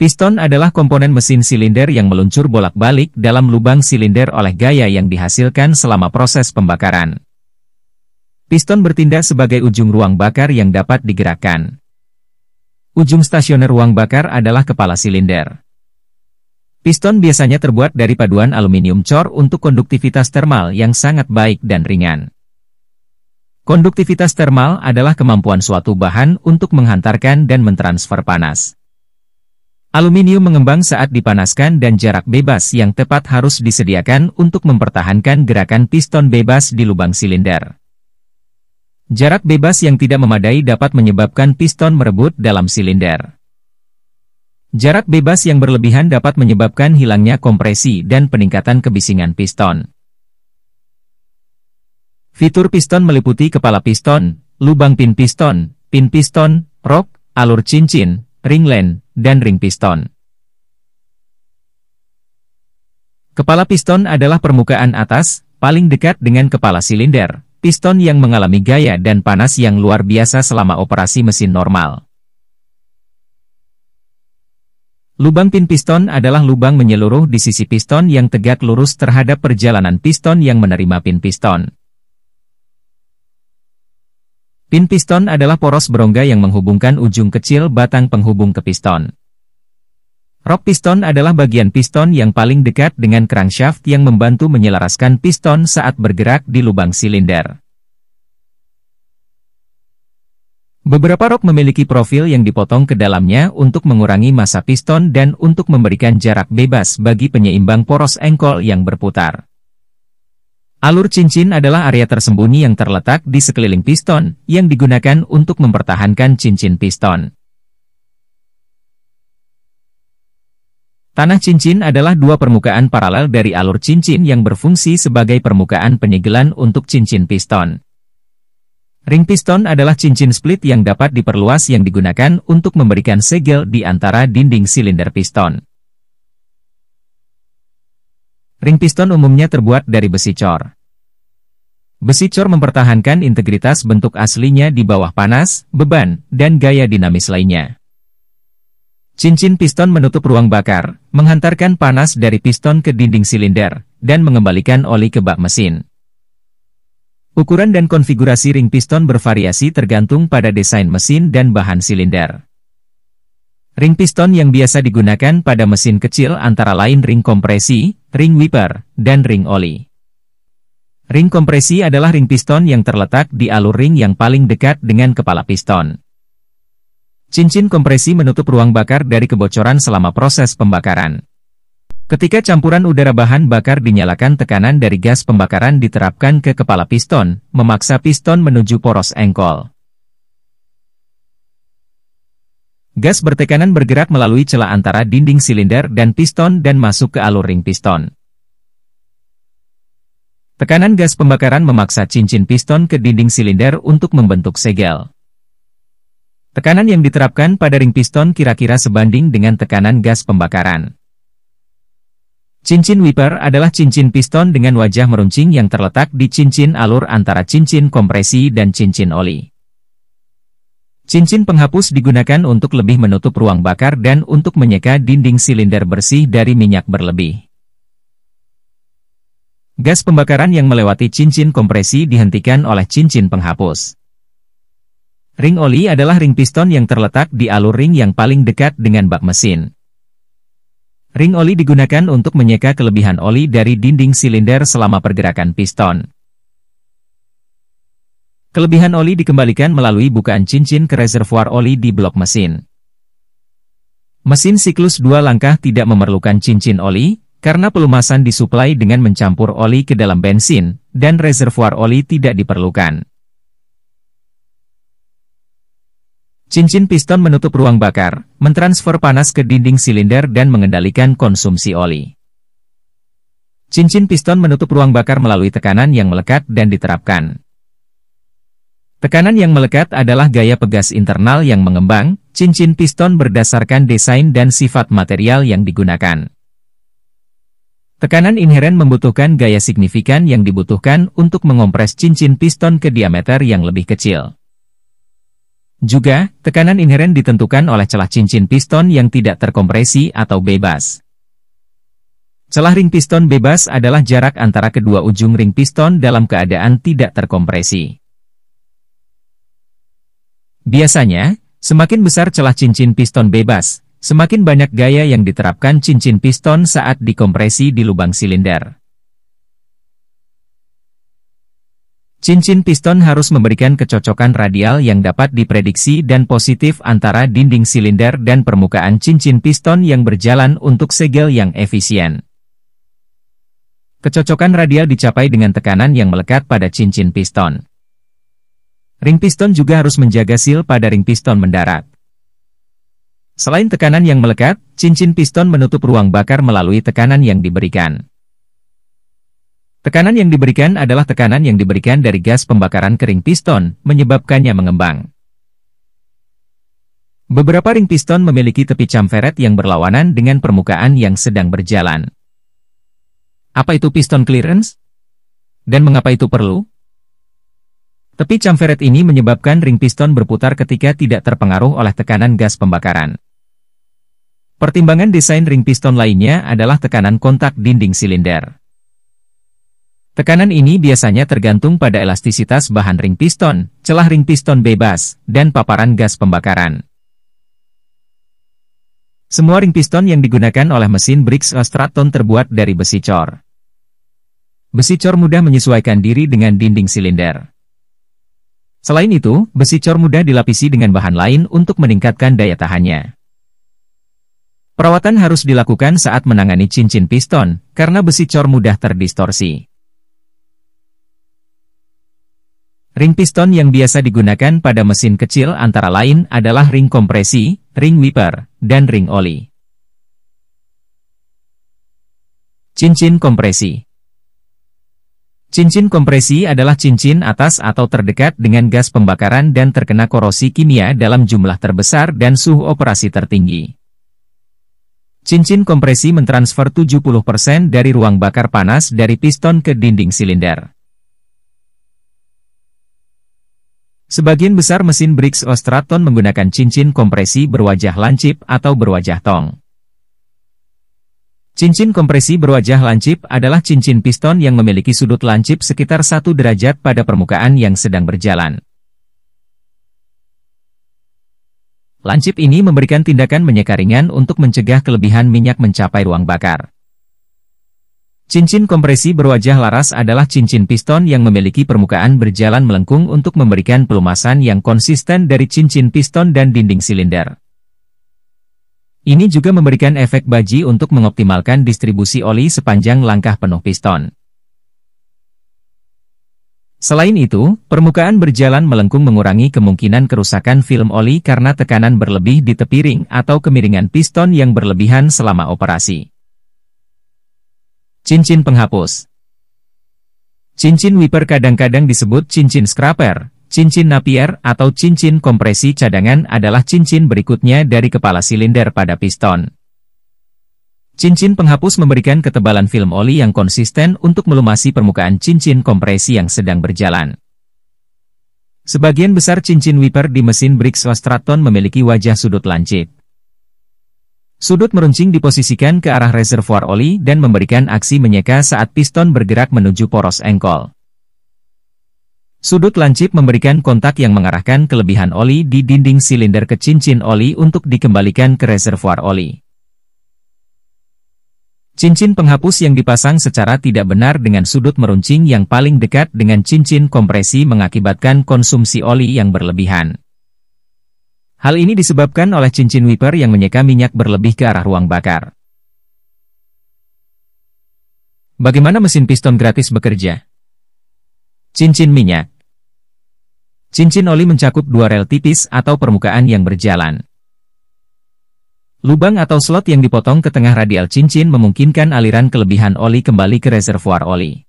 Piston adalah komponen mesin silinder yang meluncur bolak-balik dalam lubang silinder oleh gaya yang dihasilkan selama proses pembakaran. Piston bertindak sebagai ujung ruang bakar yang dapat digerakkan. Ujung stasioner ruang bakar adalah kepala silinder. Piston biasanya terbuat dari paduan aluminium cor untuk konduktivitas termal yang sangat baik dan ringan. Konduktivitas termal adalah kemampuan suatu bahan untuk menghantarkan dan mentransfer panas. Aluminium mengembang saat dipanaskan dan jarak bebas yang tepat harus disediakan untuk mempertahankan gerakan piston bebas di lubang silinder. Jarak bebas yang tidak memadai dapat menyebabkan piston merebut dalam silinder. Jarak bebas yang berlebihan dapat menyebabkan hilangnya kompresi dan peningkatan kebisingan piston. Fitur piston meliputi kepala piston, lubang pin piston, pin piston, rok, alur cincin, ring len, dan ring piston. Kepala piston adalah permukaan atas, paling dekat dengan kepala silinder, piston yang mengalami gaya dan panas yang luar biasa selama operasi mesin normal. Lubang pin piston adalah lubang menyeluruh di sisi piston yang tegak lurus terhadap perjalanan piston yang menerima pin piston. Pin piston adalah poros berongga yang menghubungkan ujung kecil batang penghubung ke piston. Rock piston adalah bagian piston yang paling dekat dengan crankshaft yang membantu menyelaraskan piston saat bergerak di lubang silinder. Beberapa rok memiliki profil yang dipotong ke dalamnya untuk mengurangi massa piston dan untuk memberikan jarak bebas bagi penyeimbang poros engkol yang berputar. Alur cincin adalah area tersembunyi yang terletak di sekeliling piston, yang digunakan untuk mempertahankan cincin piston. Tanah cincin adalah dua permukaan paralel dari alur cincin yang berfungsi sebagai permukaan penyegelan untuk cincin piston. Ring piston adalah cincin split yang dapat diperluas yang digunakan untuk memberikan segel di antara dinding silinder piston. Ring piston umumnya terbuat dari besi cor. Besi cor mempertahankan integritas bentuk aslinya di bawah panas, beban, dan gaya dinamis lainnya. Cincin piston menutup ruang bakar, menghantarkan panas dari piston ke dinding silinder, dan mengembalikan oli ke bak mesin. Ukuran dan konfigurasi ring piston bervariasi tergantung pada desain mesin dan bahan silinder. Ring piston yang biasa digunakan pada mesin kecil antara lain ring kompresi, ring wiper, dan ring oli. Ring kompresi adalah ring piston yang terletak di alur ring yang paling dekat dengan kepala piston. Cincin kompresi menutup ruang bakar dari kebocoran selama proses pembakaran. Ketika campuran udara bahan bakar dinyalakan tekanan dari gas pembakaran diterapkan ke kepala piston, memaksa piston menuju poros engkol. Gas bertekanan bergerak melalui celah antara dinding silinder dan piston dan masuk ke alur ring piston. Tekanan gas pembakaran memaksa cincin piston ke dinding silinder untuk membentuk segel. Tekanan yang diterapkan pada ring piston kira-kira sebanding dengan tekanan gas pembakaran. Cincin wiper adalah cincin piston dengan wajah meruncing yang terletak di cincin alur antara cincin kompresi dan cincin oli. Cincin penghapus digunakan untuk lebih menutup ruang bakar dan untuk menyeka dinding silinder bersih dari minyak berlebih. Gas pembakaran yang melewati cincin kompresi dihentikan oleh cincin penghapus. Ring oli adalah ring piston yang terletak di alur ring yang paling dekat dengan bak mesin. Ring oli digunakan untuk menyeka kelebihan oli dari dinding silinder selama pergerakan piston. Kelebihan oli dikembalikan melalui bukaan cincin ke reservoir oli di blok mesin. Mesin siklus dua langkah tidak memerlukan cincin oli, karena pelumasan disuplai dengan mencampur oli ke dalam bensin, dan reservoir oli tidak diperlukan. Cincin piston menutup ruang bakar, mentransfer panas ke dinding silinder dan mengendalikan konsumsi oli. Cincin piston menutup ruang bakar melalui tekanan yang melekat dan diterapkan. Tekanan yang melekat adalah gaya pegas internal yang mengembang, cincin piston berdasarkan desain dan sifat material yang digunakan. Tekanan inheren membutuhkan gaya signifikan yang dibutuhkan untuk mengompres cincin piston ke diameter yang lebih kecil. Juga, tekanan inheren ditentukan oleh celah cincin piston yang tidak terkompresi atau bebas. Celah ring piston bebas adalah jarak antara kedua ujung ring piston dalam keadaan tidak terkompresi. Biasanya, semakin besar celah cincin piston bebas, semakin banyak gaya yang diterapkan cincin piston saat dikompresi di lubang silinder. Cincin piston harus memberikan kecocokan radial yang dapat diprediksi dan positif antara dinding silinder dan permukaan cincin piston yang berjalan untuk segel yang efisien. Kecocokan radial dicapai dengan tekanan yang melekat pada cincin piston. Ring piston juga harus menjaga seal pada ring piston mendarat. Selain tekanan yang melekat, cincin piston menutup ruang bakar melalui tekanan yang diberikan. Tekanan yang diberikan adalah tekanan yang diberikan dari gas pembakaran kering piston, menyebabkannya mengembang. Beberapa ring piston memiliki tepi camferet yang berlawanan dengan permukaan yang sedang berjalan. Apa itu piston clearance? Dan mengapa itu perlu? Tepi chamferet ini menyebabkan ring piston berputar ketika tidak terpengaruh oleh tekanan gas pembakaran. Pertimbangan desain ring piston lainnya adalah tekanan kontak dinding silinder. Tekanan ini biasanya tergantung pada elastisitas bahan ring piston, celah ring piston bebas, dan paparan gas pembakaran. Semua ring piston yang digunakan oleh mesin Briggs Stratton terbuat dari besi cor. Besi cor mudah menyesuaikan diri dengan dinding silinder. Selain itu, besi cor mudah dilapisi dengan bahan lain untuk meningkatkan daya tahannya. Perawatan harus dilakukan saat menangani cincin piston, karena besi cor mudah terdistorsi. Ring piston yang biasa digunakan pada mesin kecil antara lain adalah ring kompresi, ring wiper, dan ring oli. Cincin kompresi Cincin kompresi adalah cincin atas atau terdekat dengan gas pembakaran dan terkena korosi kimia dalam jumlah terbesar dan suhu operasi tertinggi. Cincin kompresi mentransfer 70% dari ruang bakar panas dari piston ke dinding silinder. Sebagian besar mesin Briggs Ostraton menggunakan cincin kompresi berwajah lancip atau berwajah tong. Cincin kompresi berwajah lancip adalah cincin piston yang memiliki sudut lancip sekitar 1 derajat pada permukaan yang sedang berjalan. Lancip ini memberikan tindakan menyeka ringan untuk mencegah kelebihan minyak mencapai ruang bakar. Cincin kompresi berwajah laras adalah cincin piston yang memiliki permukaan berjalan melengkung untuk memberikan pelumasan yang konsisten dari cincin piston dan dinding silinder. Ini juga memberikan efek baji untuk mengoptimalkan distribusi oli sepanjang langkah penuh piston. Selain itu, permukaan berjalan melengkung mengurangi kemungkinan kerusakan film oli karena tekanan berlebih di tepi ring atau kemiringan piston yang berlebihan selama operasi. Cincin penghapus Cincin wiper kadang-kadang disebut cincin scraper, Cincin napier atau cincin kompresi cadangan adalah cincin berikutnya dari kepala silinder pada piston. Cincin penghapus memberikan ketebalan film oli yang konsisten untuk melumasi permukaan cincin kompresi yang sedang berjalan. Sebagian besar cincin wiper di mesin Brixwa Stratton memiliki wajah sudut lancip. Sudut meruncing diposisikan ke arah reservoir oli dan memberikan aksi menyeka saat piston bergerak menuju poros engkol. Sudut lancip memberikan kontak yang mengarahkan kelebihan oli di dinding silinder ke cincin oli untuk dikembalikan ke reservoir oli. Cincin penghapus yang dipasang secara tidak benar dengan sudut meruncing yang paling dekat dengan cincin kompresi mengakibatkan konsumsi oli yang berlebihan. Hal ini disebabkan oleh cincin wiper yang menyeka minyak berlebih ke arah ruang bakar. Bagaimana mesin piston gratis bekerja? Cincin minyak Cincin oli mencakup dua rel tipis atau permukaan yang berjalan. Lubang atau slot yang dipotong ke tengah radial cincin memungkinkan aliran kelebihan oli kembali ke reservoir oli.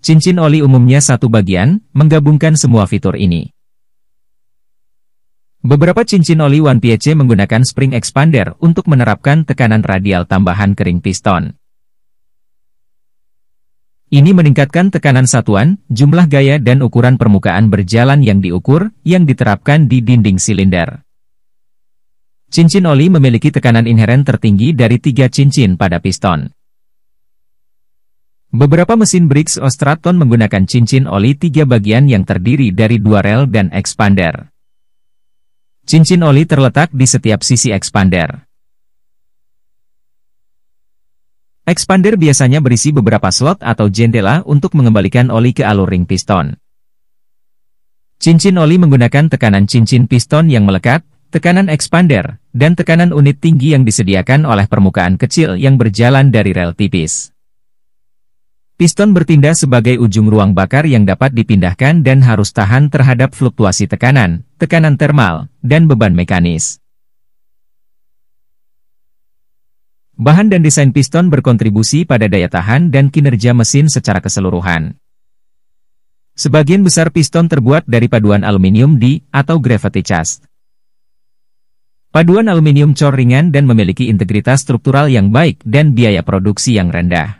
Cincin oli umumnya satu bagian, menggabungkan semua fitur ini. Beberapa cincin oli 1PC menggunakan spring expander untuk menerapkan tekanan radial tambahan kering piston. Ini meningkatkan tekanan satuan, jumlah gaya dan ukuran permukaan berjalan yang diukur, yang diterapkan di dinding silinder. Cincin oli memiliki tekanan inheren tertinggi dari tiga cincin pada piston. Beberapa mesin Briggs Ostraton menggunakan cincin oli tiga bagian yang terdiri dari dua rel dan expander. Cincin oli terletak di setiap sisi expander. Expander biasanya berisi beberapa slot atau jendela untuk mengembalikan oli ke alur ring piston. Cincin oli menggunakan tekanan cincin piston yang melekat, tekanan expander, dan tekanan unit tinggi yang disediakan oleh permukaan kecil yang berjalan dari rel tipis. Piston bertindak sebagai ujung ruang bakar yang dapat dipindahkan dan harus tahan terhadap fluktuasi tekanan, tekanan termal, dan beban mekanis. Bahan dan desain piston berkontribusi pada daya tahan dan kinerja mesin secara keseluruhan. Sebagian besar piston terbuat dari paduan aluminium di atau gravity cast. Paduan aluminium cor ringan dan memiliki integritas struktural yang baik dan biaya produksi yang rendah.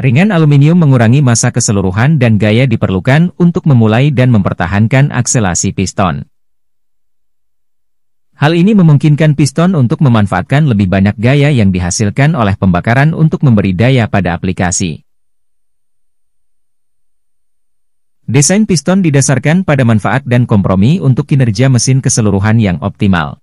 Ringan aluminium mengurangi masa keseluruhan dan gaya diperlukan untuk memulai dan mempertahankan akselasi piston. Hal ini memungkinkan piston untuk memanfaatkan lebih banyak gaya yang dihasilkan oleh pembakaran untuk memberi daya pada aplikasi. Desain piston didasarkan pada manfaat dan kompromi untuk kinerja mesin keseluruhan yang optimal.